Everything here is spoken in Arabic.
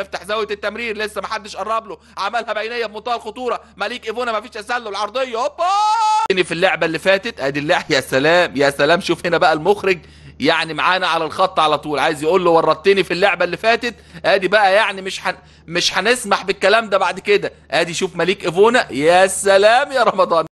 يفتح زاويه التمرير لسه ما حدش قرب له عملها بعينيه بمنتهى الخطوره ماليك ايفونا ما فيش تسلل العرضيه هوبا في اللعبه اللي فاتت ادي اللح يا سلام يا سلام شوف هنا بقى المخرج يعني معانا على الخط على طول عايز يقول له ورطتني في اللعبه اللي فاتت ادي بقى يعني مش حن... مش هنسمح بالكلام ده بعد كده ادي شوف ماليك ايفونا يا سلام يا رمضان